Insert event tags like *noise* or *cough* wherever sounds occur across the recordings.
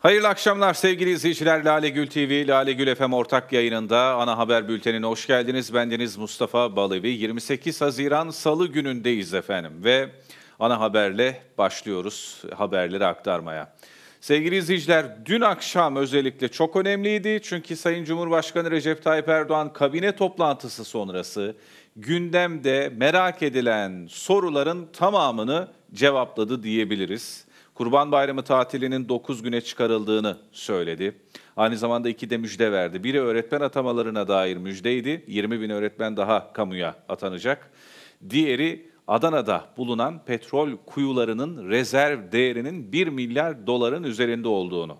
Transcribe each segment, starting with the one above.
Hayırlı akşamlar sevgili izleyiciler. Lale Gül TV, Lale Gül FM ortak yayınında ana haber bültenine hoş geldiniz. Bendeniz Mustafa Balıvi 28 Haziran Salı günündeyiz efendim ve ana haberle başlıyoruz haberleri aktarmaya. Sevgili izleyiciler, dün akşam özellikle çok önemliydi. Çünkü Sayın Cumhurbaşkanı Recep Tayyip Erdoğan kabine toplantısı sonrası gündemde merak edilen soruların tamamını cevapladı diyebiliriz. Kurban Bayramı tatilinin 9 güne çıkarıldığını söyledi. Aynı zamanda iki de müjde verdi. Biri öğretmen atamalarına dair müjdeydi. 20 bin öğretmen daha kamuya atanacak. Diğeri Adana'da bulunan petrol kuyularının rezerv değerinin 1 milyar doların üzerinde olduğunu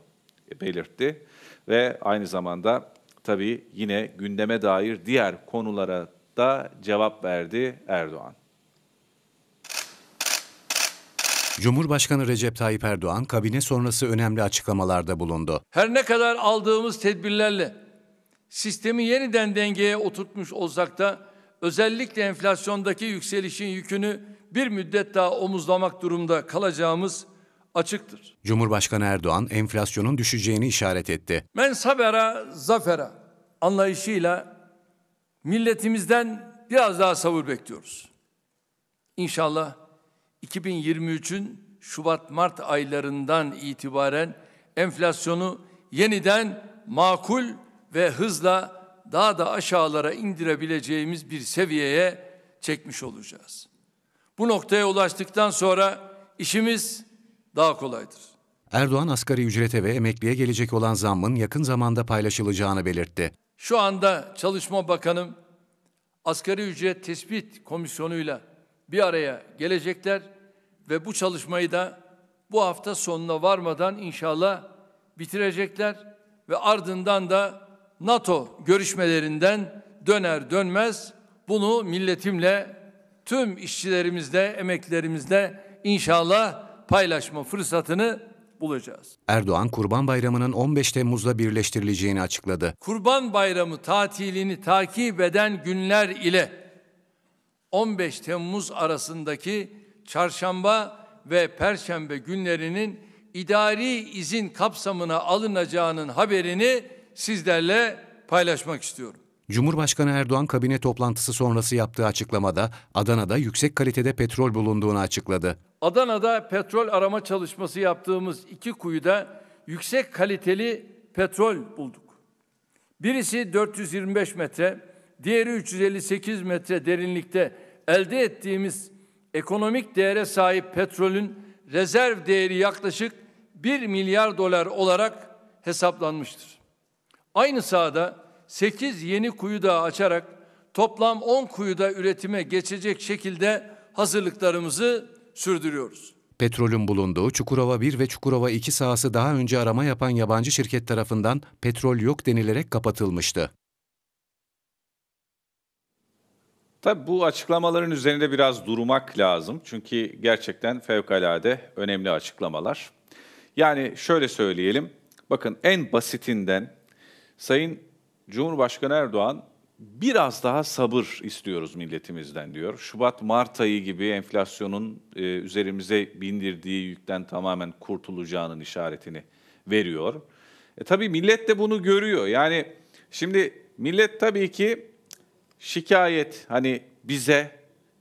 belirtti. Ve aynı zamanda tabii yine gündeme dair diğer konulara da cevap verdi Erdoğan. Cumhurbaşkanı Recep Tayyip Erdoğan kabine sonrası önemli açıklamalarda bulundu. Her ne kadar aldığımız tedbirlerle sistemi yeniden dengeye oturtmuş olsak da özellikle enflasyondaki yükselişin yükünü bir müddet daha omuzlamak durumda kalacağımız açıktır. Cumhurbaşkanı Erdoğan enflasyonun düşeceğini işaret etti. Men sabera zafera anlayışıyla milletimizden biraz daha sabır bekliyoruz. İnşallah 2023'ün Şubat-Mart aylarından itibaren enflasyonu yeniden makul ve hızla daha da aşağılara indirebileceğimiz bir seviyeye çekmiş olacağız. Bu noktaya ulaştıktan sonra işimiz daha kolaydır. Erdoğan asgari ücrete ve emekliye gelecek olan zammın yakın zamanda paylaşılacağını belirtti. Şu anda Çalışma Bakanım Asgari Ücret Tespit Komisyonu'yla bir araya gelecekler ve bu çalışmayı da bu hafta sonuna varmadan inşallah bitirecekler ve ardından da NATO görüşmelerinden döner dönmez bunu milletimle tüm işçilerimizle, emeklerimizle inşallah paylaşma fırsatını bulacağız. Erdoğan Kurban Bayramı'nın 15 Temmuz'da birleştirileceğini açıkladı. Kurban Bayramı tatilini takip eden günler ile 15 Temmuz arasındaki çarşamba ve perşembe günlerinin idari izin kapsamına alınacağının haberini sizlerle paylaşmak istiyorum. Cumhurbaşkanı Erdoğan kabine toplantısı sonrası yaptığı açıklamada Adana'da yüksek kalitede petrol bulunduğunu açıkladı. Adana'da petrol arama çalışması yaptığımız iki kuyuda yüksek kaliteli petrol bulduk. Birisi 425 metre, diğeri 358 metre derinlikte elde ettiğimiz ekonomik değere sahip petrolün rezerv değeri yaklaşık 1 milyar dolar olarak hesaplanmıştır. Aynı sahada 8 yeni kuyu da açarak toplam 10 kuyuda üretime geçecek şekilde hazırlıklarımızı sürdürüyoruz. Petrolün bulunduğu Çukurova 1 ve Çukurova 2 sahası daha önce arama yapan yabancı şirket tarafından petrol yok denilerek kapatılmıştı. Tabii bu açıklamaların üzerinde biraz durmak lazım. Çünkü gerçekten fevkalade önemli açıklamalar. Yani şöyle söyleyelim. Bakın en basitinden Sayın Cumhurbaşkanı Erdoğan biraz daha sabır istiyoruz milletimizden diyor. Şubat Mart ayı gibi enflasyonun e, üzerimize bindirdiği yükten tamamen kurtulacağının işaretini veriyor. E tabii millet de bunu görüyor. Yani şimdi millet tabii ki şikayet hani bize,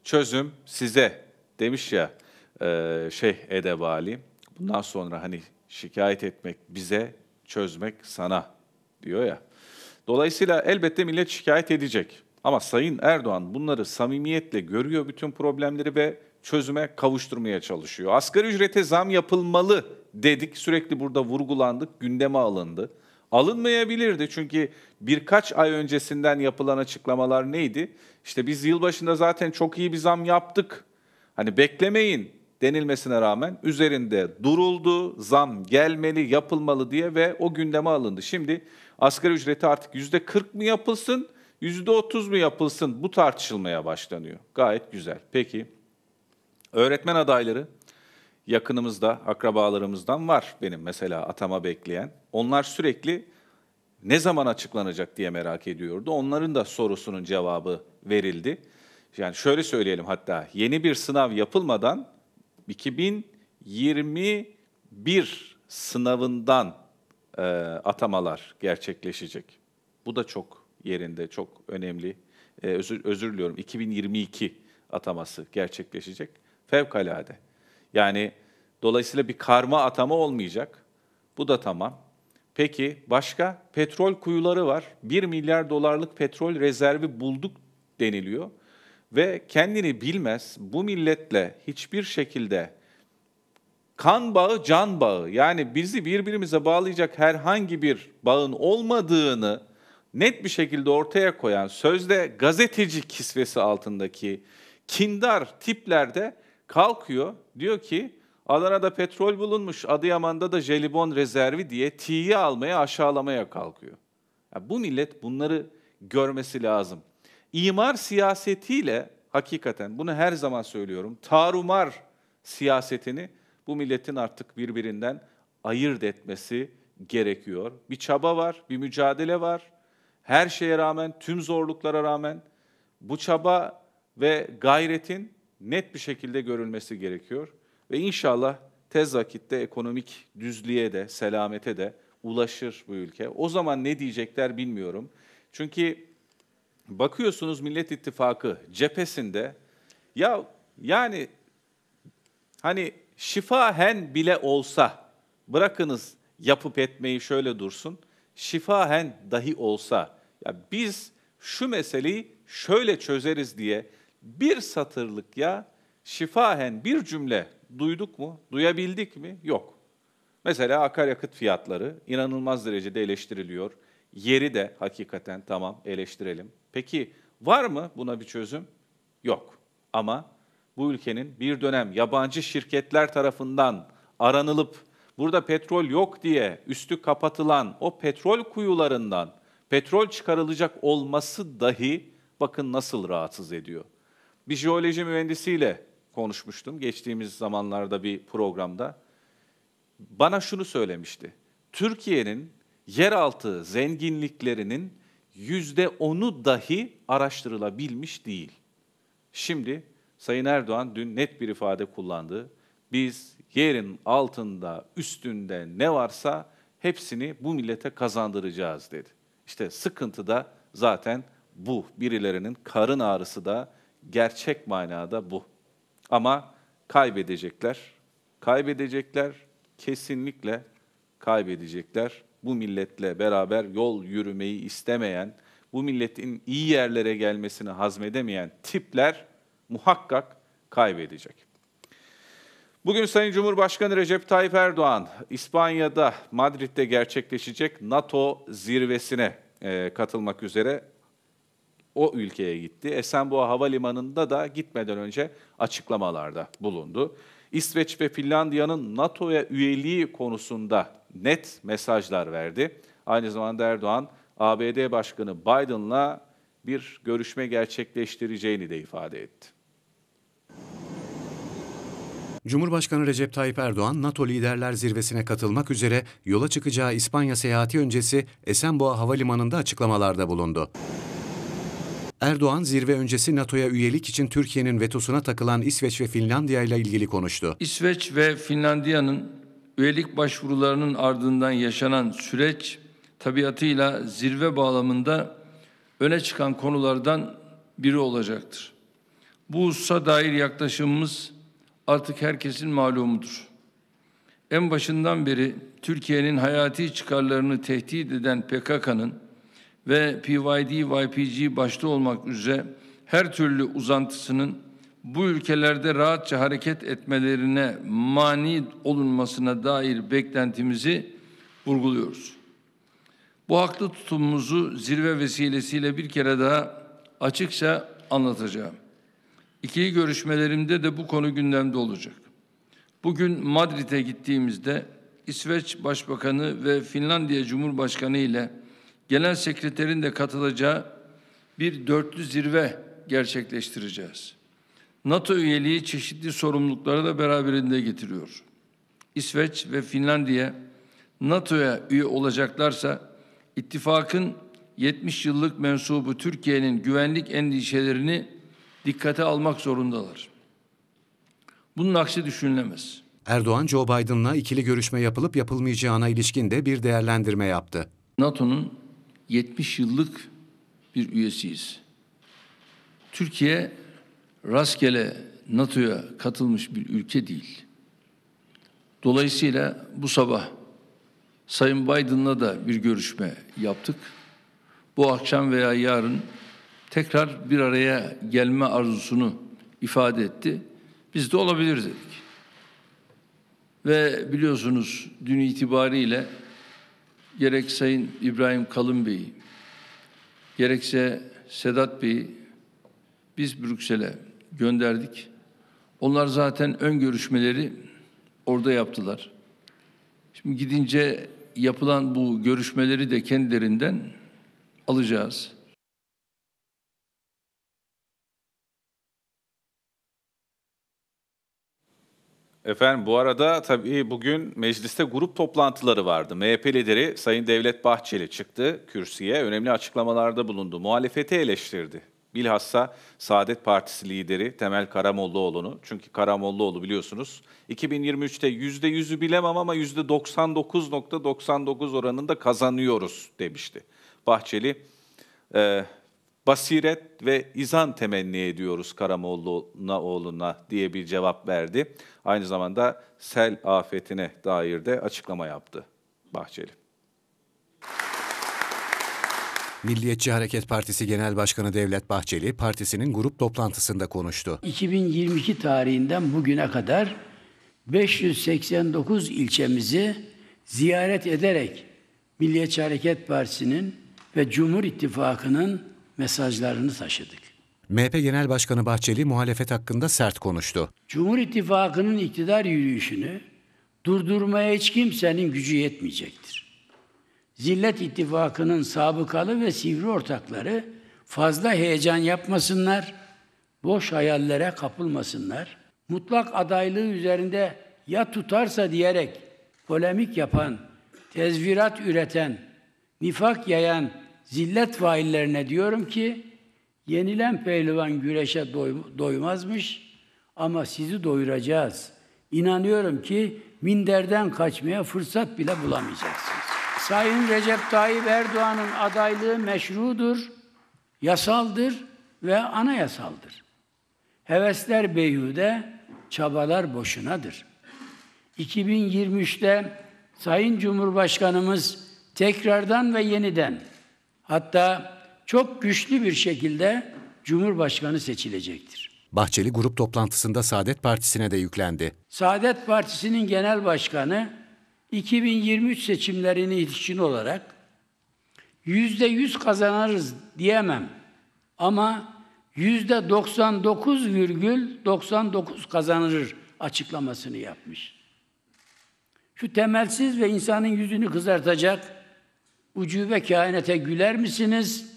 çözüm size demiş ya e, şey Edebali. Bundan sonra hani şikayet etmek bize, çözmek sana diyor ya. Dolayısıyla elbette millet şikayet edecek. Ama Sayın Erdoğan bunları samimiyetle görüyor bütün problemleri ve çözüme kavuşturmaya çalışıyor. Asgari ücrete zam yapılmalı dedik. Sürekli burada vurgulandık, gündeme alındı alınmayabilirdi. Çünkü birkaç ay öncesinden yapılan açıklamalar neydi? İşte biz yılbaşında zaten çok iyi bir zam yaptık. Hani beklemeyin denilmesine rağmen üzerinde duruldu, zam gelmeli, yapılmalı diye ve o gündeme alındı. Şimdi asgari ücreti artık yüzde %40 mı yapılsın, %30 mu yapılsın bu tartışılmaya başlanıyor. Gayet güzel. Peki öğretmen adayları yakınımızda, akrabalarımızdan var benim mesela atama bekleyen. Onlar sürekli ne zaman açıklanacak diye merak ediyordu. Onların da sorusunun cevabı verildi. Yani şöyle söyleyelim hatta yeni bir sınav yapılmadan 2021 sınavından e, atamalar gerçekleşecek. Bu da çok yerinde, çok önemli. E, özür, özür diliyorum 2022 ataması gerçekleşecek. Fevkalade. Yani dolayısıyla bir karma atama olmayacak. Bu da tamam. Peki başka? Petrol kuyuları var. 1 milyar dolarlık petrol rezervi bulduk deniliyor. Ve kendini bilmez bu milletle hiçbir şekilde kan bağı, can bağı yani bizi birbirimize bağlayacak herhangi bir bağın olmadığını net bir şekilde ortaya koyan sözde gazeteci kisvesi altındaki kindar tiplerde kalkıyor diyor ki Adana'da petrol bulunmuş, Adıyaman'da da jelibon rezervi diye T'yi almaya, aşağılamaya kalkıyor. Ya bu millet bunları görmesi lazım. İmar siyasetiyle hakikaten bunu her zaman söylüyorum. Tarumar siyasetini bu milletin artık birbirinden ayırt etmesi gerekiyor. Bir çaba var, bir mücadele var. Her şeye rağmen, tüm zorluklara rağmen bu çaba ve gayretin net bir şekilde görülmesi gerekiyor. Ve inşallah tez vakitte ekonomik düzlüğe de, selamete de ulaşır bu ülke. O zaman ne diyecekler bilmiyorum. Çünkü bakıyorsunuz Millet İttifakı cephesinde ya yani hani şifahen bile olsa bırakınız yapıp etmeyi şöyle dursun. Şifahen dahi olsa ya biz şu meseleyi şöyle çözeriz diye bir satırlık ya şifahen bir cümle duyduk mu, duyabildik mi? Yok. Mesela akaryakıt fiyatları inanılmaz derecede eleştiriliyor. Yeri de hakikaten tamam eleştirelim. Peki var mı buna bir çözüm? Yok. Ama bu ülkenin bir dönem yabancı şirketler tarafından aranılıp burada petrol yok diye üstü kapatılan o petrol kuyularından petrol çıkarılacak olması dahi bakın nasıl rahatsız ediyor. Bir jeoloji mühendisiyle konuşmuştum geçtiğimiz zamanlarda bir programda. Bana şunu söylemişti. Türkiye'nin yeraltı zenginliklerinin yüzde onu dahi araştırılabilmiş değil. Şimdi Sayın Erdoğan dün net bir ifade kullandı. Biz yerin altında, üstünde ne varsa hepsini bu millete kazandıracağız dedi. İşte sıkıntı da zaten bu. Birilerinin karın ağrısı da gerçek manada bu. Ama kaybedecekler. Kaybedecekler, kesinlikle kaybedecekler. Bu milletle beraber yol yürümeyi istemeyen, bu milletin iyi yerlere gelmesini hazmedemeyen tipler muhakkak kaybedecek. Bugün Sayın Cumhurbaşkanı Recep Tayyip Erdoğan İspanya'da Madrid'de gerçekleşecek NATO zirvesine e, katılmak üzere o ülkeye gitti. Esenboğa Havalimanı'nda da gitmeden önce açıklamalarda bulundu. İsveç ve Finlandiya'nın NATO'ya üyeliği konusunda net mesajlar verdi. Aynı zamanda Erdoğan, ABD Başkanı Biden'la bir görüşme gerçekleştireceğini de ifade etti. Cumhurbaşkanı Recep Tayyip Erdoğan, NATO Liderler Zirvesi'ne katılmak üzere yola çıkacağı İspanya seyahati öncesi Esenboğa Havalimanı'nda açıklamalarda bulundu. Erdoğan zirve öncesi NATO'ya üyelik için Türkiye'nin vetosuna takılan İsveç ve Finlandiya ile ilgili konuştu. İsveç ve Finlandiya'nın üyelik başvurularının ardından yaşanan süreç tabiatıyla zirve bağlamında öne çıkan konulardan biri olacaktır. Bu hususa dair yaklaşımımız artık herkesin malumudur. En başından beri Türkiye'nin hayati çıkarlarını tehdit eden PKK'nın ve PYD, YPG başta olmak üzere her türlü uzantısının bu ülkelerde rahatça hareket etmelerine mani olunmasına dair beklentimizi vurguluyoruz. Bu haklı tutumumuzu zirve vesilesiyle bir kere daha açıkça anlatacağım. İkili görüşmelerimde de bu konu gündemde olacak. Bugün Madrid'e gittiğimizde İsveç Başbakanı ve Finlandiya Cumhurbaşkanı ile Genel Sekreterin de katılacağı bir dörtlü zirve gerçekleştireceğiz. NATO üyeliği çeşitli sorumlulukları da beraberinde getiriyor. İsveç ve Finlandiya NATO'ya üye olacaklarsa ittifakın 70 yıllık mensubu Türkiye'nin güvenlik endişelerini dikkate almak zorundalar. Bunun aksi düşünülemez. Erdoğan, Joe Biden'la ikili görüşme yapılıp yapılmayacağına ilişkin de bir değerlendirme yaptı. NATO'nun 70 yıllık bir üyesiyiz. Türkiye rastgele NATO'ya katılmış bir ülke değil. Dolayısıyla bu sabah Sayın Biden'la da bir görüşme yaptık. Bu akşam veya yarın tekrar bir araya gelme arzusunu ifade etti. Biz de olabilir dedik. Ve biliyorsunuz dün itibariyle gerek Sayın İbrahim Kalın Bey, gerekse Sedat Bey biz Brüksel'e gönderdik. Onlar zaten ön görüşmeleri orada yaptılar. Şimdi gidince yapılan bu görüşmeleri de kendilerinden alacağız. Efendim bu arada tabii bugün mecliste grup toplantıları vardı. MHP lideri Sayın Devlet Bahçeli çıktı kürsüye, önemli açıklamalarda bulundu. Muhalefeti eleştirdi. Bilhassa Saadet Partisi lideri Temel Karamollaoğlu'nu. Çünkü Karamollaoğlu biliyorsunuz 2023'te %100'ü bilemem ama %99.99 oranında kazanıyoruz demişti. Bahçeli e, basiret ve izan temenni ediyoruz Karamoğlu'na oğluna diye bir cevap verdi. Aynı zamanda sel afetine dair de açıklama yaptı Bahçeli. Milliyetçi Hareket Partisi Genel Başkanı Devlet Bahçeli partisinin grup toplantısında konuştu. 2022 tarihinden bugüne kadar 589 ilçemizi ziyaret ederek Milliyetçi Hareket Partisi'nin ve Cumhur İttifakı'nın mesajlarını taşıdık. MHP Genel Başkanı Bahçeli muhalefet hakkında sert konuştu. Cumhur İttifakı'nın iktidar yürüyüşünü durdurmaya hiç kimsenin gücü yetmeyecektir. Zillet İttifakı'nın sabıkalı ve sivri ortakları fazla heyecan yapmasınlar, boş hayallere kapılmasınlar. Mutlak adaylığı üzerinde ya tutarsa diyerek polemik yapan, tezvirat üreten, nifak yayan zillet faillerine diyorum ki yenilen pehlivan güreşe doymazmış ama sizi doyuracağız. İnanıyorum ki minderden kaçmaya fırsat bile bulamayacaksınız. Sayın Recep Tayyip Erdoğan'ın adaylığı meşrudur, yasaldır ve anayasaldır. Hevesler beyhude, çabalar boşunadır. 2023'te Sayın Cumhurbaşkanımız tekrardan ve yeniden Hatta çok güçlü bir şekilde Cumhurbaşkanı seçilecektir. Bahçeli grup toplantısında Saadet Partisi'ne de yüklendi. Saadet Partisi'nin genel başkanı 2023 seçimlerini için olarak yüzde yüz kazanırız diyemem ama yüzde 99,99 99 kazanır açıklamasını yapmış. Şu temelsiz ve insanın yüzünü kızartacak ucube kainete güler misiniz?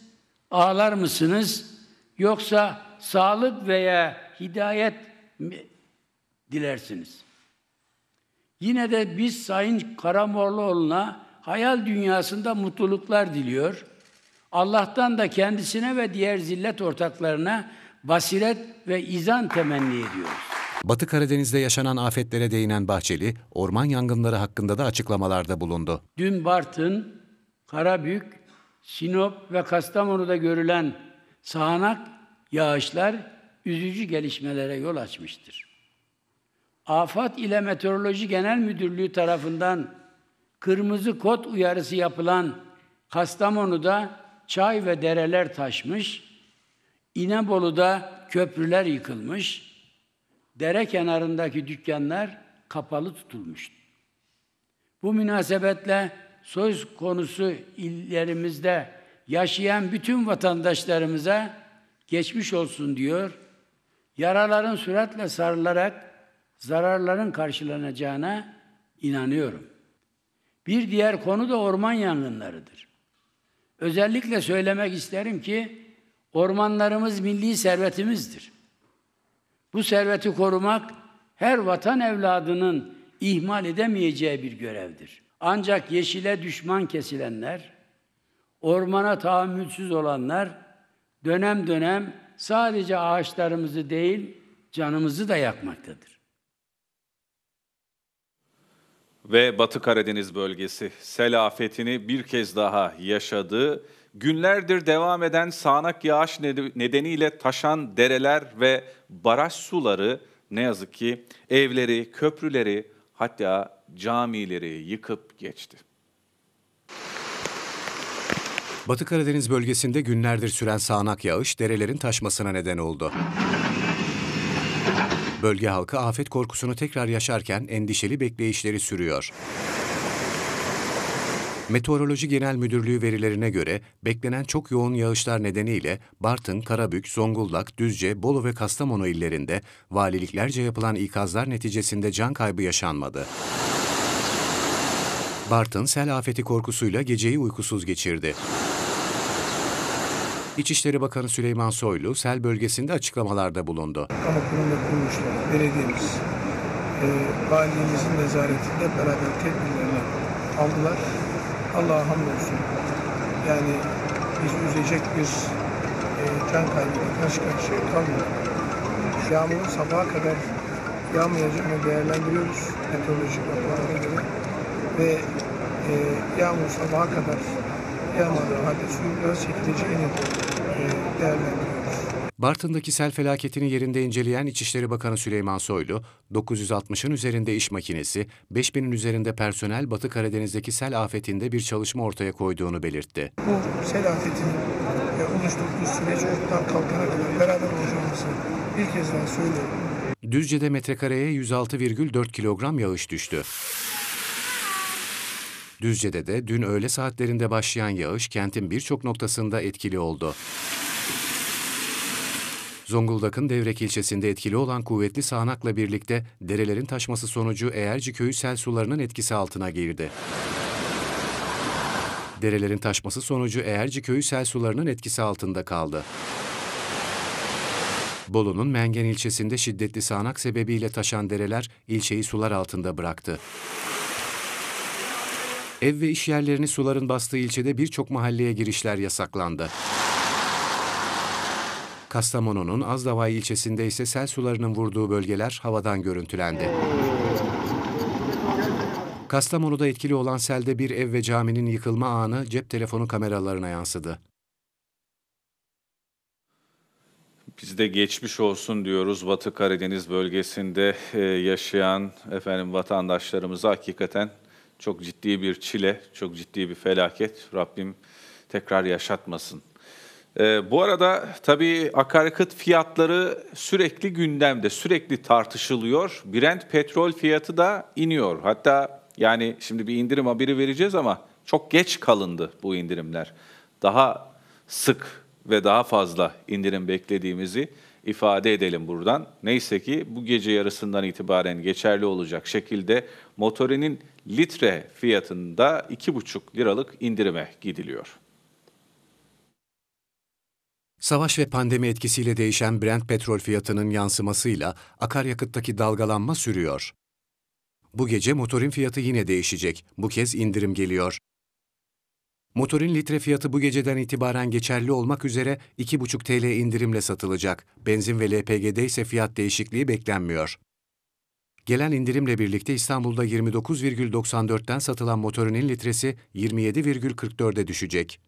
Ağlar mısınız? Yoksa sağlık veya hidayet mi dilersiniz? Yine de biz Sayın Karamorluoğlu'na hayal dünyasında mutluluklar diliyor. Allah'tan da kendisine ve diğer zillet ortaklarına basiret ve izan temenni ediyoruz. Batı Karadeniz'de yaşanan afetlere değinen Bahçeli, orman yangınları hakkında da açıklamalarda bulundu. Dün Bartın Karabük, Sinop ve Kastamonu'da görülen sağanak yağışlar üzücü gelişmelere yol açmıştır. Afat ile Meteoroloji Genel Müdürlüğü tarafından kırmızı kod uyarısı yapılan Kastamonu'da çay ve dereler taşmış, İnebolu'da köprüler yıkılmış, dere kenarındaki dükkanlar kapalı tutulmuştu. Bu münasebetle söz konusu illerimizde yaşayan bütün vatandaşlarımıza geçmiş olsun diyor. Yaraların süratle sarılarak zararların karşılanacağına inanıyorum. Bir diğer konu da orman yangınlarıdır. Özellikle söylemek isterim ki ormanlarımız milli servetimizdir. Bu serveti korumak her vatan evladının ihmal edemeyeceği bir görevdir. Ancak yeşile düşman kesilenler, ormana tahammülsüz olanlar dönem dönem sadece ağaçlarımızı değil canımızı da yakmaktadır. Ve Batı Karadeniz bölgesi sel afetini bir kez daha yaşadı. Günlerdir devam eden sağanak yağış nedeniyle taşan dereler ve baraj suları ne yazık ki evleri, köprüleri hatta camileri yıkıp geçti. Batı Karadeniz bölgesinde günlerdir süren sağanak yağış derelerin taşmasına neden oldu. Bölge halkı afet korkusunu tekrar yaşarken endişeli bekleyişleri sürüyor. Meteoroloji Genel Müdürlüğü verilerine göre beklenen çok yoğun yağışlar nedeniyle Bartın, Karabük, Zonguldak, Düzce, Bolu ve Kastamonu illerinde valiliklerce yapılan ikazlar neticesinde can kaybı yaşanmadı. Bartın sel afeti korkusuyla geceyi uykusuz geçirdi. İçişleri Bakanı Süleyman Soylu sel bölgesinde açıklamalarda bulundu. Ama kurumda kuruluşları, belediyemiz, e, valiliğimizin nezaretinde beraber tedbirlerini aldılar. Allah'a hamdolsun. Yani biz üzecek bir e, can kaybıyla karşı karşıya kalmıyor. Yağmurun sabaha kadar yağmayacağını değerlendiriyoruz meteorolojik raporlara göre ve e, yağmur sabaha kadar yağmadığı halde suyun biraz çekileceğini e, değerlendiriyoruz. Bartın'daki sel felaketini yerinde inceleyen İçişleri Bakanı Süleyman Soylu, 960'ın üzerinde iş makinesi, 5000'in üzerinde personel Batı Karadeniz'deki sel afetinde bir çalışma ortaya koyduğunu belirtti. Bu sel afetinin e, oluşturduğu süreci ortadan kalkana kadar beraber olacağımızı bir kez daha söylüyorum. Düzce'de metrekareye 106,4 kilogram yağış düştü. Düzce'de de dün öğle saatlerinde başlayan yağış kentin birçok noktasında etkili oldu. Zonguldak'ın Devrek ilçesinde etkili olan kuvvetli sağanakla birlikte derelerin taşması sonucu Eğerci köyü sel sularının etkisi altına girdi. Derelerin taşması sonucu Eğerci köyü sel sularının etkisi altında kaldı. Bolu'nun Mengen ilçesinde şiddetli sağanak sebebiyle taşan dereler ilçeyi sular altında bıraktı. Ev ve iş yerlerini suların bastığı ilçede birçok mahalleye girişler yasaklandı. Kastamonu'nun Azdavay ilçesinde ise sel sularının vurduğu bölgeler havadan görüntülendi. Kastamonu'da etkili olan selde bir ev ve caminin yıkılma anı cep telefonu kameralarına yansıdı. Biz de geçmiş olsun diyoruz Batı Karadeniz bölgesinde e, yaşayan efendim vatandaşlarımıza hakikaten çok ciddi bir çile, çok ciddi bir felaket. Rabbim tekrar yaşatmasın. Ee, bu arada tabii akaryakıt fiyatları sürekli gündemde, sürekli tartışılıyor. Brent petrol fiyatı da iniyor. Hatta yani şimdi bir indirim haberi vereceğiz ama çok geç kalındı bu indirimler. Daha sık ve daha fazla indirim beklediğimizi ifade edelim buradan. Neyse ki bu gece yarısından itibaren geçerli olacak şekilde motorinin litre fiyatında 2,5 liralık indirime gidiliyor. Savaş ve pandemi etkisiyle değişen Brent petrol fiyatının yansımasıyla akaryakıttaki dalgalanma sürüyor. Bu gece motorin fiyatı yine değişecek. Bu kez indirim geliyor. Motorun litre fiyatı bu geceden itibaren geçerli olmak üzere 2,5 TL indirimle satılacak. Benzin ve LPG'de ise fiyat değişikliği beklenmiyor. Gelen indirimle birlikte İstanbul'da 29,94'ten satılan motorinin litresi 27,44'e düşecek.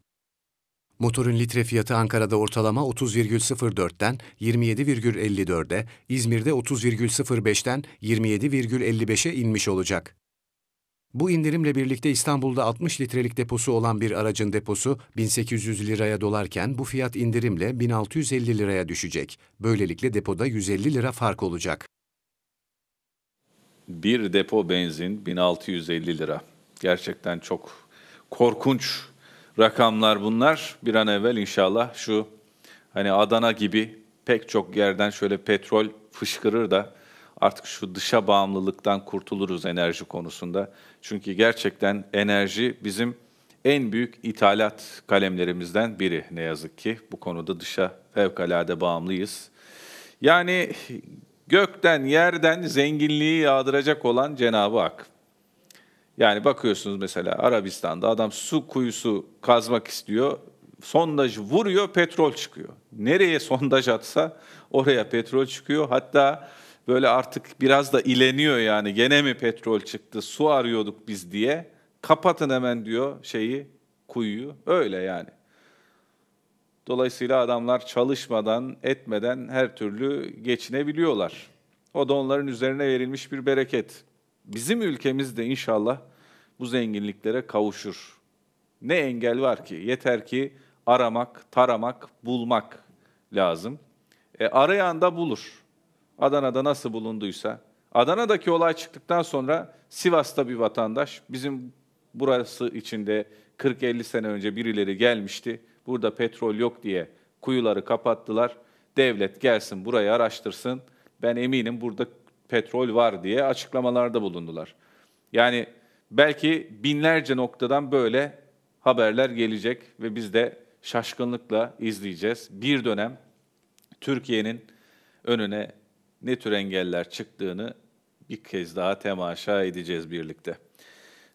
Motorun litre fiyatı Ankara'da ortalama 30,04'ten 27,54'e, İzmir'de 30,05'ten 27,55'e inmiş olacak. Bu indirimle birlikte İstanbul'da 60 litrelik deposu olan bir aracın deposu 1800 liraya dolarken bu fiyat indirimle 1650 liraya düşecek. Böylelikle depoda 150 lira fark olacak. Bir depo benzin 1650 lira. Gerçekten çok korkunç rakamlar bunlar. Bir an evvel inşallah şu hani Adana gibi pek çok yerden şöyle petrol fışkırır da artık şu dışa bağımlılıktan kurtuluruz enerji konusunda. Çünkü gerçekten enerji bizim en büyük ithalat kalemlerimizden biri ne yazık ki. Bu konuda dışa fevkalade bağımlıyız. Yani gökten yerden zenginliği yağdıracak olan Cenab-ı Hak. Yani bakıyorsunuz mesela Arabistan'da adam su kuyusu kazmak istiyor. Sondaj vuruyor, petrol çıkıyor. Nereye sondaj atsa oraya petrol çıkıyor. Hatta böyle artık biraz da ileniyor yani gene mi petrol çıktı su arıyorduk biz diye. Kapatın hemen diyor şeyi kuyuyu öyle yani. Dolayısıyla adamlar çalışmadan etmeden her türlü geçinebiliyorlar. O da onların üzerine verilmiş bir bereket. Bizim ülkemizde inşallah bu zenginliklere kavuşur. Ne engel var ki? Yeter ki aramak, taramak, bulmak lazım. E, arayan da bulur. Adana'da nasıl bulunduysa, Adana'daki olay çıktıktan sonra Sivas'ta bir vatandaş, bizim burası içinde 40-50 sene önce birileri gelmişti, burada petrol yok diye kuyuları kapattılar, devlet gelsin burayı araştırsın, ben eminim burada petrol var diye açıklamalarda bulundular. Yani belki binlerce noktadan böyle haberler gelecek ve biz de şaşkınlıkla izleyeceğiz. Bir dönem Türkiye'nin önüne ne tür engeller çıktığını bir kez daha temaşa edeceğiz birlikte.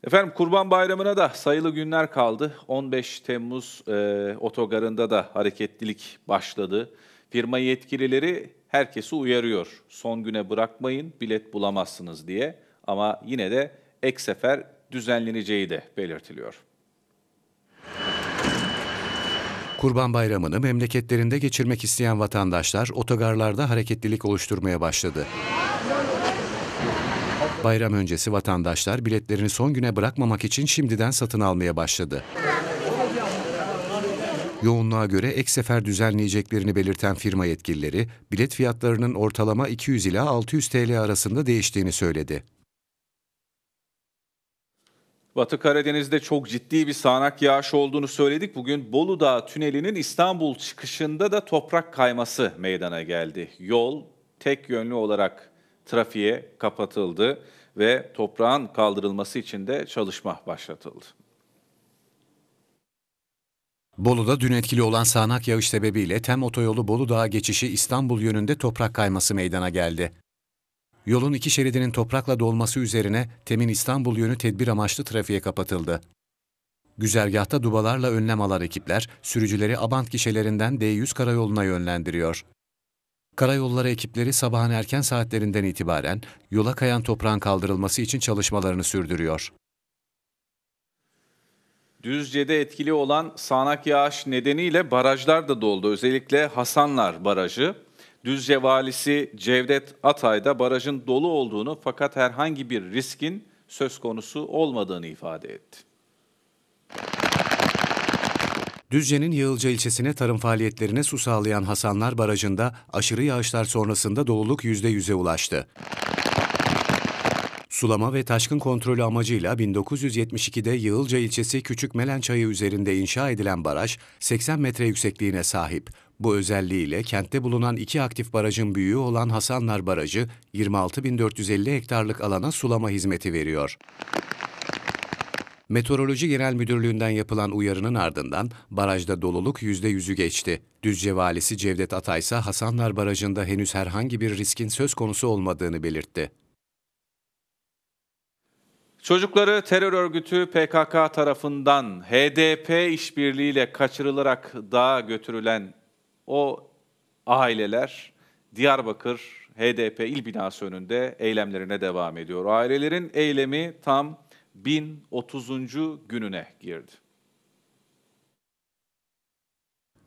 Efendim Kurban Bayramı'na da sayılı günler kaldı. 15 Temmuz e, otogarında da hareketlilik başladı. Firma yetkilileri herkesi uyarıyor. Son güne bırakmayın, bilet bulamazsınız diye. Ama yine de ek sefer düzenleneceği de belirtiliyor. Kurban Bayramı'nı memleketlerinde geçirmek isteyen vatandaşlar otogarlarda hareketlilik oluşturmaya başladı. Bayram öncesi vatandaşlar biletlerini son güne bırakmamak için şimdiden satın almaya başladı. Yoğunluğa göre ek sefer düzenleyeceklerini belirten firma yetkilileri, bilet fiyatlarının ortalama 200 ila 600 TL arasında değiştiğini söyledi. Batı Karadeniz'de çok ciddi bir sağanak yağış olduğunu söyledik. Bugün Bolu Dağ Tüneli'nin İstanbul çıkışında da toprak kayması meydana geldi. Yol tek yönlü olarak trafiğe kapatıldı ve toprağın kaldırılması için de çalışma başlatıldı. Bolu'da dün etkili olan sağanak yağış sebebiyle Tem Otoyolu Bolu Dağı geçişi İstanbul yönünde toprak kayması meydana geldi. Yolun iki şeridinin toprakla dolması üzerine temin İstanbul yönü tedbir amaçlı trafiğe kapatıldı. Güzergahta dubalarla önlem alan ekipler sürücüleri Abant gişelerinden D100 karayoluna yönlendiriyor. Karayolları ekipleri sabahın erken saatlerinden itibaren yola kayan toprağın kaldırılması için çalışmalarını sürdürüyor. Düzce'de etkili olan sağanak yağış nedeniyle barajlar da doldu. Özellikle Hasanlar Barajı. Düzce valisi Cevdet Atay da barajın dolu olduğunu fakat herhangi bir riskin söz konusu olmadığını ifade etti. Düzce'nin Yığılca ilçesine tarım faaliyetlerine su sağlayan Hasanlar Barajı'nda aşırı yağışlar sonrasında doluluk %100'e ulaştı. Sulama ve taşkın kontrolü amacıyla 1972'de Yığılca ilçesi Küçük Melençayı üzerinde inşa edilen baraj 80 metre yüksekliğine sahip. Bu özelliğiyle kentte bulunan iki aktif barajın büyüğü olan Hasanlar Barajı 26.450 hektarlık alana sulama hizmeti veriyor. Meteoroloji Genel Müdürlüğü'nden yapılan uyarının ardından barajda doluluk %100'ü geçti. Düzce valisi Cevdet Atay ise Hasanlar Barajı'nda henüz herhangi bir riskin söz konusu olmadığını belirtti. Çocukları terör örgütü PKK tarafından HDP işbirliğiyle kaçırılarak dağa götürülen o aileler Diyarbakır HDP il binası önünde eylemlerine devam ediyor. Ailelerin eylemi tam 1030. gününe girdi.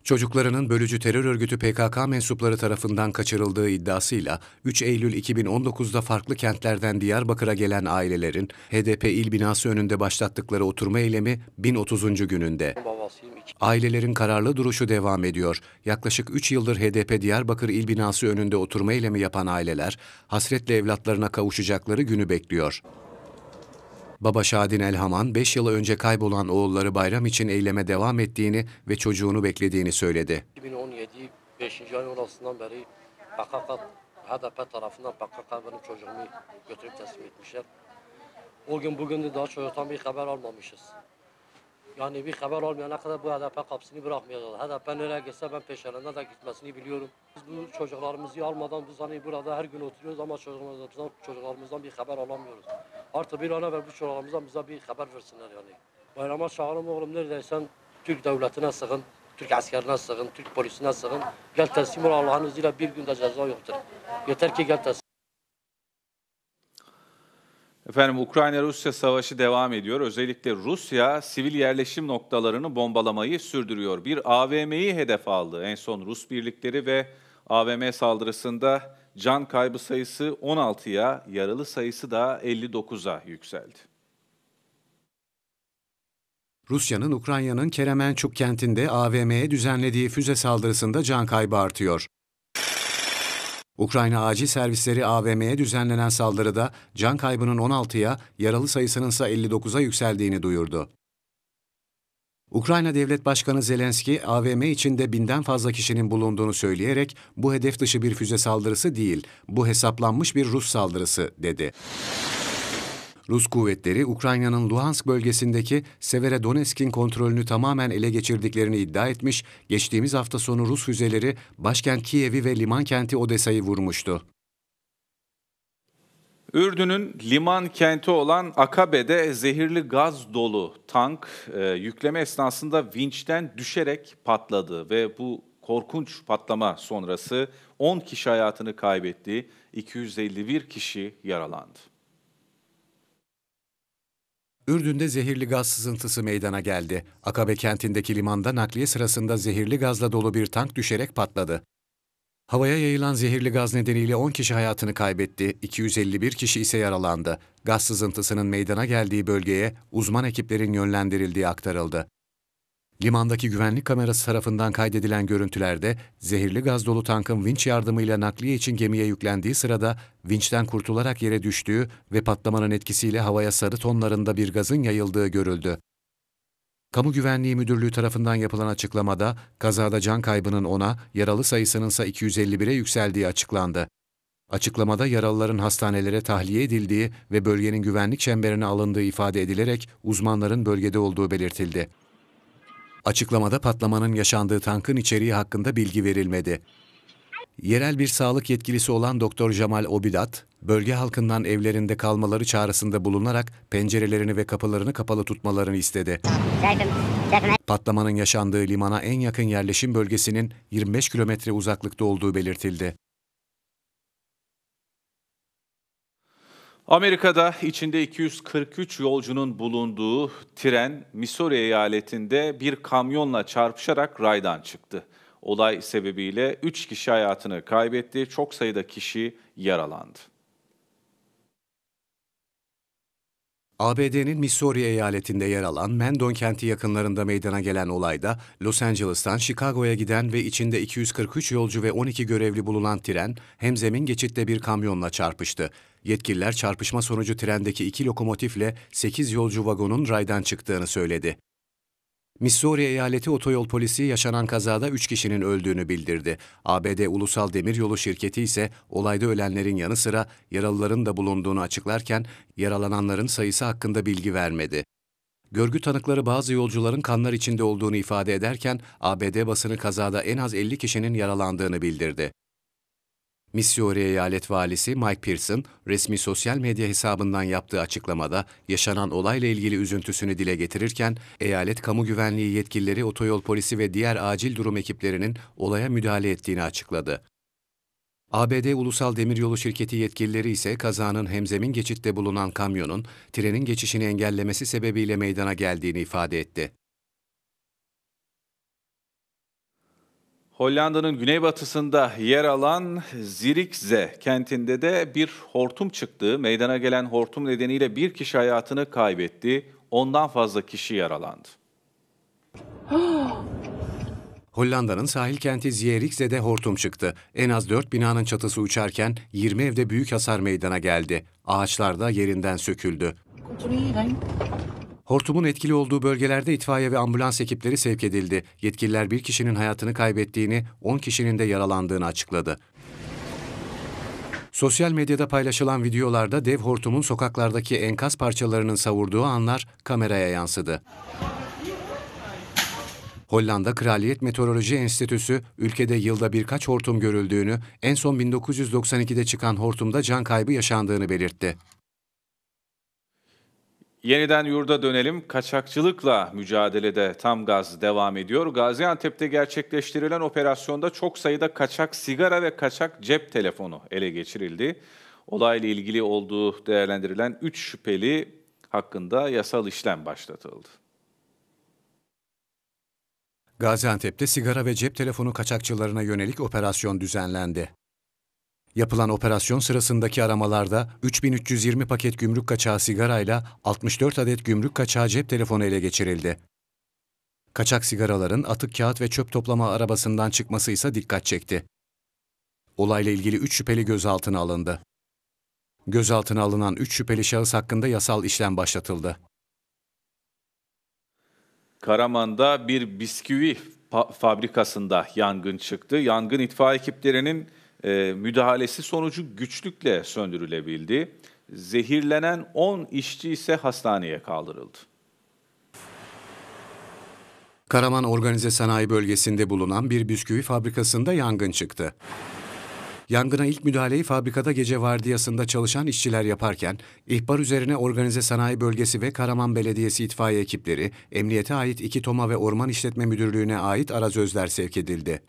Çocuklarının bölücü terör örgütü PKK mensupları tarafından kaçırıldığı iddiasıyla 3 Eylül 2019'da farklı kentlerden Diyarbakır'a gelen ailelerin HDP il binası önünde başlattıkları oturma eylemi 1030. gününde. Babasıyım. Ailelerin kararlı duruşu devam ediyor. Yaklaşık 3 yıldır HDP Diyarbakır il binası önünde oturma eylemi yapan aileler, hasretle evlatlarına kavuşacakları günü bekliyor. Baba Şadin Elhaman, 5 yıl önce kaybolan oğulları bayram için eyleme devam ettiğini ve çocuğunu beklediğini söyledi. 2017 5. ayın 16'sından beri PKK, HDP tarafından PKK benim çocuğumu götürüp teslim etmişler. O gün bugündür daha çocuktan bir haber almamışız. Yani bir haber olmayana kadar bu HDP kapısını bırakmayacağız. HDP nereye gitse ben peşlerinden de gitmesini biliyorum. Biz bu çocuklarımızı almadan biz hani burada her gün oturuyoruz ama çocuklarımızdan, çocuklarımızdan bir haber alamıyoruz. Artık bir an evvel bu çocuklarımızdan bize bir haber versinler yani. Bayrama çağırım oğlum neredeyse Türk devletine sığın, Türk askerine sığın, Türk polisine sığın. Gel teslim ol Allah'ın izniyle bir günde ceza yoktur. Yeter ki gel teslim Efendim Ukrayna-Rusya savaşı devam ediyor. Özellikle Rusya sivil yerleşim noktalarını bombalamayı sürdürüyor. Bir AVM'yi hedef aldı. En son Rus birlikleri ve AVM saldırısında can kaybı sayısı 16'ya, yaralı sayısı da 59'a yükseldi. Rusya'nın Ukrayna'nın Keremençuk kentinde AVM'ye düzenlediği füze saldırısında can kaybı artıyor. Ukrayna Acil Servisleri AVM'ye düzenlenen saldırıda can kaybının 16'ya, yaralı sayısının ise 59'a yükseldiğini duyurdu. Ukrayna Devlet Başkanı Zelenski, AVM içinde binden fazla kişinin bulunduğunu söyleyerek bu hedef dışı bir füze saldırısı değil, bu hesaplanmış bir Rus saldırısı dedi. Rus kuvvetleri Ukrayna'nın Luhansk bölgesindeki Severodonetsk'in kontrolünü tamamen ele geçirdiklerini iddia etmiş, geçtiğimiz hafta sonu Rus füzeleri başkent Kiev'i ve liman kenti Odessa'yı vurmuştu. Ürdün'ün liman kenti olan Akabe'de zehirli gaz dolu tank e, yükleme esnasında vinçten düşerek patladı ve bu korkunç patlama sonrası 10 kişi hayatını kaybetti, 251 kişi yaralandı. Ürdün'de zehirli gaz sızıntısı meydana geldi. Akabe kentindeki limanda nakliye sırasında zehirli gazla dolu bir tank düşerek patladı. Havaya yayılan zehirli gaz nedeniyle 10 kişi hayatını kaybetti, 251 kişi ise yaralandı. Gaz sızıntısının meydana geldiği bölgeye uzman ekiplerin yönlendirildiği aktarıldı. Limandaki güvenlik kamerası tarafından kaydedilen görüntülerde zehirli gaz dolu tankın vinç yardımıyla nakliye için gemiye yüklendiği sırada vinçten kurtularak yere düştüğü ve patlamanın etkisiyle havaya sarı tonlarında bir gazın yayıldığı görüldü. Kamu Güvenliği Müdürlüğü tarafından yapılan açıklamada kazada can kaybının 10'a, yaralı sayısının ise 251'e yükseldiği açıklandı. Açıklamada yaralıların hastanelere tahliye edildiği ve bölgenin güvenlik çemberine alındığı ifade edilerek uzmanların bölgede olduğu belirtildi. Açıklamada patlamanın yaşandığı tankın içeriği hakkında bilgi verilmedi. Yerel bir sağlık yetkilisi olan Doktor Jamal Obidat, bölge halkından evlerinde kalmaları çağrısında bulunarak pencerelerini ve kapılarını kapalı tutmalarını istedi. Patlamanın yaşandığı limana en yakın yerleşim bölgesinin 25 kilometre uzaklıkta olduğu belirtildi. Amerika'da içinde 243 yolcunun bulunduğu tren Missouri eyaletinde bir kamyonla çarpışarak raydan çıktı. Olay sebebiyle 3 kişi hayatını kaybetti, çok sayıda kişi yaralandı. ABD'nin Missouri eyaletinde yer alan Mendon kenti yakınlarında meydana gelen olayda Los Angeles'tan Chicago'ya giden ve içinde 243 yolcu ve 12 görevli bulunan tren hem zemin geçitte bir kamyonla çarpıştı. Yetkililer çarpışma sonucu trendeki iki lokomotifle 8 yolcu vagonun raydan çıktığını söyledi. Missouri Eyaleti Otoyol Polisi yaşanan kazada 3 kişinin öldüğünü bildirdi. ABD Ulusal Demiryolu Şirketi ise olayda ölenlerin yanı sıra yaralıların da bulunduğunu açıklarken yaralananların sayısı hakkında bilgi vermedi. Görgü tanıkları bazı yolcuların kanlar içinde olduğunu ifade ederken ABD basını kazada en az 50 kişinin yaralandığını bildirdi. Missouri Eyalet Valisi Mike Pearson, resmi sosyal medya hesabından yaptığı açıklamada yaşanan olayla ilgili üzüntüsünü dile getirirken, eyalet kamu güvenliği yetkilileri, otoyol polisi ve diğer acil durum ekiplerinin olaya müdahale ettiğini açıkladı. ABD Ulusal Demiryolu Şirketi yetkilileri ise kazanın hemzemin geçitte bulunan kamyonun trenin geçişini engellemesi sebebiyle meydana geldiğini ifade etti. Hollanda'nın güneybatısında yer alan Zirikze kentinde de bir hortum çıktı. Meydana gelen hortum nedeniyle bir kişi hayatını kaybetti. Ondan fazla kişi yaralandı. *gasps* Hollanda'nın sahil kenti Zierikze'de hortum çıktı. En az 4 binanın çatısı uçarken 20 evde büyük hasar meydana geldi. Ağaçlar da yerinden söküldü. Hortumun etkili olduğu bölgelerde itfaiye ve ambulans ekipleri sevk edildi. Yetkililer bir kişinin hayatını kaybettiğini, 10 kişinin de yaralandığını açıkladı. Sosyal medyada paylaşılan videolarda dev hortumun sokaklardaki enkaz parçalarının savurduğu anlar kameraya yansıdı. Hollanda Kraliyet Meteoroloji Enstitüsü ülkede yılda birkaç hortum görüldüğünü, en son 1992'de çıkan hortumda can kaybı yaşandığını belirtti. Yeniden yurda dönelim. Kaçakçılıkla mücadelede tam gaz devam ediyor. Gaziantep'te gerçekleştirilen operasyonda çok sayıda kaçak sigara ve kaçak cep telefonu ele geçirildi. Olayla ilgili olduğu değerlendirilen 3 şüpheli hakkında yasal işlem başlatıldı. Gaziantep'te sigara ve cep telefonu kaçakçılarına yönelik operasyon düzenlendi. Yapılan operasyon sırasındaki aramalarda 3320 paket gümrük kaçağı sigarayla 64 adet gümrük kaçağı cep telefonu ele geçirildi. Kaçak sigaraların atık kağıt ve çöp toplama arabasından çıkması ise dikkat çekti. Olayla ilgili 3 şüpheli gözaltına alındı. Gözaltına alınan 3 şüpheli şahıs hakkında yasal işlem başlatıldı. Karaman'da bir bisküvi fabrikasında yangın çıktı. Yangın itfaiye ekiplerinin e, müdahalesi sonucu güçlükle söndürülebildi. Zehirlenen 10 işçi ise hastaneye kaldırıldı. Karaman Organize Sanayi Bölgesi'nde bulunan bir bisküvi fabrikasında yangın çıktı. Yangına ilk müdahaleyi fabrikada gece vardiyasında çalışan işçiler yaparken, ihbar üzerine Organize Sanayi Bölgesi ve Karaman Belediyesi itfaiye ekipleri, emniyete ait iki toma ve orman işletme müdürlüğüne ait arazözler sevk edildi.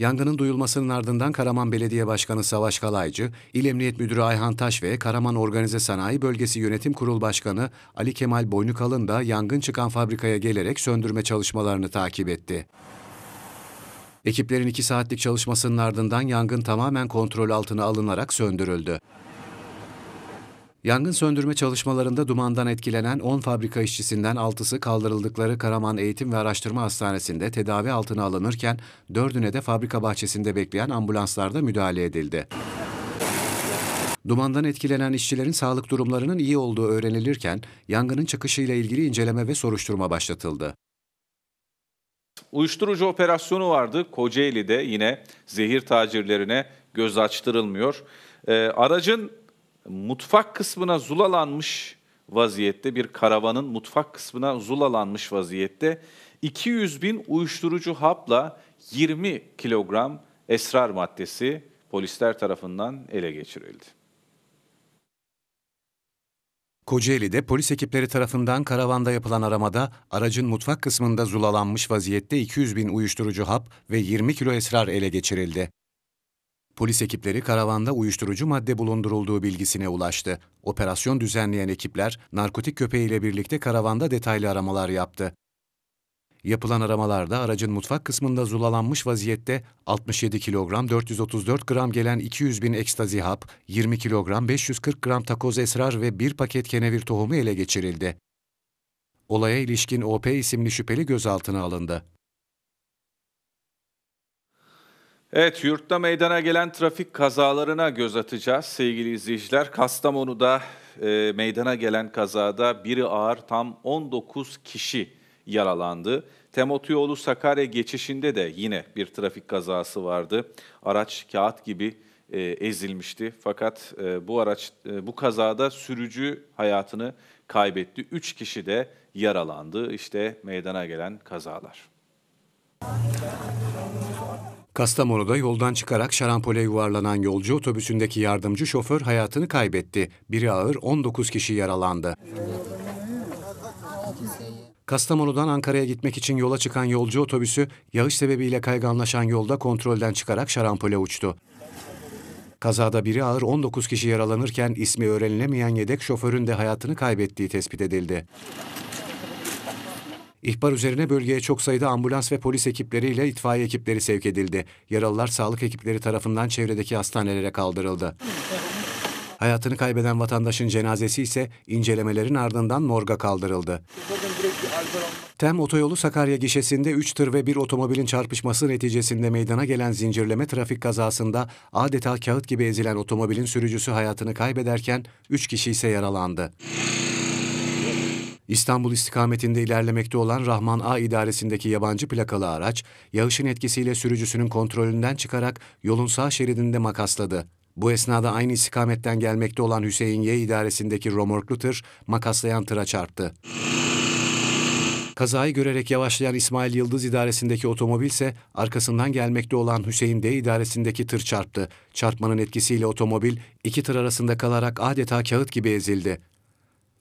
Yangının duyulmasının ardından Karaman Belediye Başkanı Savaş Kalaycı, İl Emniyet Müdürü Ayhan Taş ve Karaman Organize Sanayi Bölgesi Yönetim Kurul Başkanı Ali Kemal Boynukalın da yangın çıkan fabrikaya gelerek söndürme çalışmalarını takip etti. Ekiplerin iki saatlik çalışmasının ardından yangın tamamen kontrol altına alınarak söndürüldü. Yangın söndürme çalışmalarında dumandan etkilenen 10 fabrika işçisinden 6'sı kaldırıldıkları Karaman Eğitim ve Araştırma Hastanesi'nde tedavi altına alınırken 4'üne de fabrika bahçesinde bekleyen ambulanslarda müdahale edildi. Dumandan etkilenen işçilerin sağlık durumlarının iyi olduğu öğrenilirken yangının çıkışıyla ilgili inceleme ve soruşturma başlatıldı. Uyuşturucu operasyonu vardı Kocaeli'de yine zehir tacirlerine göz açtırılmıyor. E, aracın mutfak kısmına zulalanmış vaziyette bir karavanın mutfak kısmına zulalanmış vaziyette 200 bin uyuşturucu hapla 20 kilogram esrar maddesi polisler tarafından ele geçirildi. Kocaeli'de polis ekipleri tarafından karavanda yapılan aramada aracın mutfak kısmında zulalanmış vaziyette 200 bin uyuşturucu hap ve 20 kilo esrar ele geçirildi. Polis ekipleri karavanda uyuşturucu madde bulundurulduğu bilgisine ulaştı. Operasyon düzenleyen ekipler narkotik köpeğiyle birlikte karavanda detaylı aramalar yaptı. Yapılan aramalarda aracın mutfak kısmında zulalanmış vaziyette 67 kilogram 434 gram gelen 200 bin ekstazi hap, 20 kilogram 540 gram takoz esrar ve bir paket kenevir tohumu ele geçirildi. Olaya ilişkin OP isimli şüpheli gözaltına alındı. Evet, yurtta meydana gelen trafik kazalarına göz atacağız sevgili izleyiciler. Kastamonu'da e, meydana gelen kazada biri ağır tam 19 kişi yaralandı. Temotiyoğlu Sakarya geçişinde de yine bir trafik kazası vardı. Araç kağıt gibi e, ezilmişti. Fakat e, bu araç e, bu kazada sürücü hayatını kaybetti. 3 kişi de yaralandı. İşte meydana gelen kazalar. Kastamonu'da yoldan çıkarak şarampole yuvarlanan yolcu otobüsündeki yardımcı şoför hayatını kaybetti. Biri ağır 19 kişi yaralandı. Kastamonu'dan Ankara'ya gitmek için yola çıkan yolcu otobüsü yağış sebebiyle kayganlaşan yolda kontrolden çıkarak şarampole uçtu. Kazada biri ağır 19 kişi yaralanırken ismi öğrenilemeyen yedek şoförün de hayatını kaybettiği tespit edildi. İhbar üzerine bölgeye çok sayıda ambulans ve polis ekipleriyle itfaiye ekipleri sevk edildi. Yaralılar sağlık ekipleri tarafından çevredeki hastanelere kaldırıldı. Hayatını kaybeden vatandaşın cenazesi ise incelemelerin ardından morga kaldırıldı. Tem otoyolu Sakarya gişesinde 3 tır ve bir otomobilin çarpışması neticesinde meydana gelen zincirleme trafik kazasında adeta kağıt gibi ezilen otomobilin sürücüsü hayatını kaybederken 3 kişi ise yaralandı. İstanbul istikametinde ilerlemekte olan Rahman A idaresindeki yabancı plakalı araç, yağışın etkisiyle sürücüsünün kontrolünden çıkarak yolun sağ şeridinde makasladı. Bu esnada aynı istikametten gelmekte olan Hüseyin Y idaresindeki romorklu tır makaslayan tıra çarptı. Kazayı görerek yavaşlayan İsmail Yıldız idaresindeki otomobil ise arkasından gelmekte olan Hüseyin D idaresindeki tır çarptı. Çarpmanın etkisiyle otomobil iki tır arasında kalarak adeta kağıt gibi ezildi.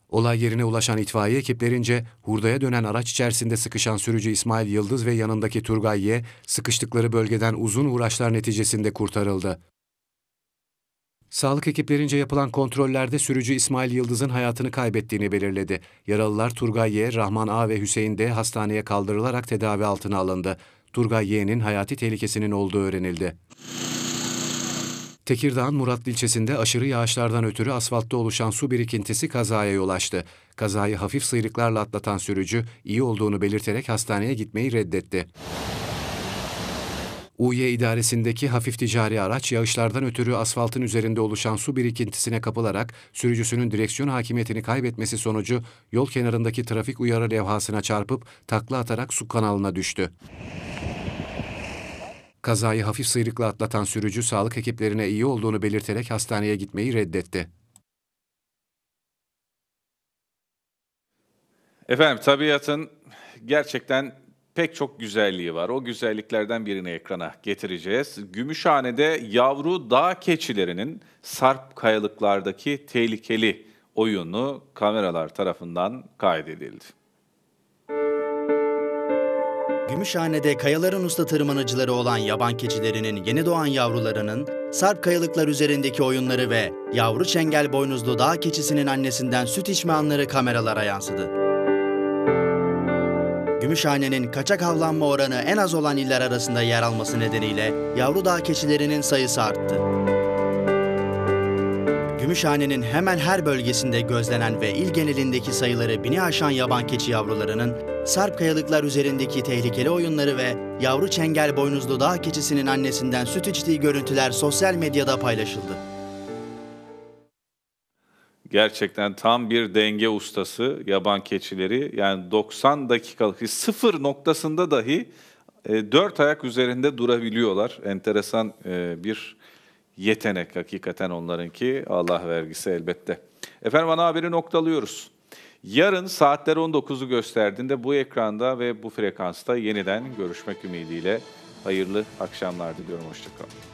Olay yerine ulaşan itfaiye ekiplerince hurdaya dönen araç içerisinde sıkışan sürücü İsmail Yıldız ve yanındaki Turgay Ye, sıkıştıkları bölgeden uzun uğraşlar neticesinde kurtarıldı. Sağlık ekiplerince yapılan kontrollerde sürücü İsmail Yıldız'ın hayatını kaybettiğini belirledi. Yaralılar Turgay Ye, Rahman A ve Hüseyin D hastaneye kaldırılarak tedavi altına alındı. Turgay Ye'nin hayati tehlikesinin olduğu öğrenildi. Tekirdağ'ın Muratlı ilçesinde aşırı yağışlardan ötürü asfaltta oluşan su birikintisi kazaya yol açtı. Kazayı hafif sıyrıklarla atlatan sürücü iyi olduğunu belirterek hastaneye gitmeyi reddetti. UY idaresindeki hafif ticari araç yağışlardan ötürü asfaltın üzerinde oluşan su birikintisine kapılarak sürücüsünün direksiyon hakimiyetini kaybetmesi sonucu yol kenarındaki trafik uyarı levhasına çarpıp takla atarak su kanalına düştü. Kazayı hafif sıyrıkla atlatan sürücü sağlık ekiplerine iyi olduğunu belirterek hastaneye gitmeyi reddetti. Efendim tabiatın gerçekten pek çok güzelliği var. O güzelliklerden birini ekrana getireceğiz. Gümüşhane'de yavru dağ keçilerinin sarp kayalıklardaki tehlikeli oyunu kameralar tarafından kaydedildi. Gümüşhane'de kayaların usta tırmanıcıları olan yaban keçilerinin yeni doğan yavrularının sarp kayalıklar üzerindeki oyunları ve yavru çengel boynuzlu dağ keçisinin annesinden süt içme anları kameralara yansıdı. Gümüşhane'nin kaçak avlanma oranı en az olan iller arasında yer alması nedeniyle yavru dağ keçilerinin sayısı arttı. Gümüşhane'nin hemen her bölgesinde gözlenen ve il genelindeki sayıları bini aşan yaban keçi yavrularının Sarp kayalıklar üzerindeki tehlikeli oyunları ve yavru çengel boynuzlu dağ keçisinin annesinden süt içtiği görüntüler sosyal medyada paylaşıldı. Gerçekten tam bir denge ustası yaban keçileri. Yani 90 dakikalık sıfır noktasında dahi e, dört ayak üzerinde durabiliyorlar. Enteresan e, bir yetenek hakikaten onlarınki. Allah vergisi elbette. Efendim ana haberi noktalıyoruz. Yarın saatler 19'u gösterdiğinde bu ekranda ve bu frekansta yeniden görüşmek ümidiyle hayırlı akşamlar diliyorum. Hoşçakalın.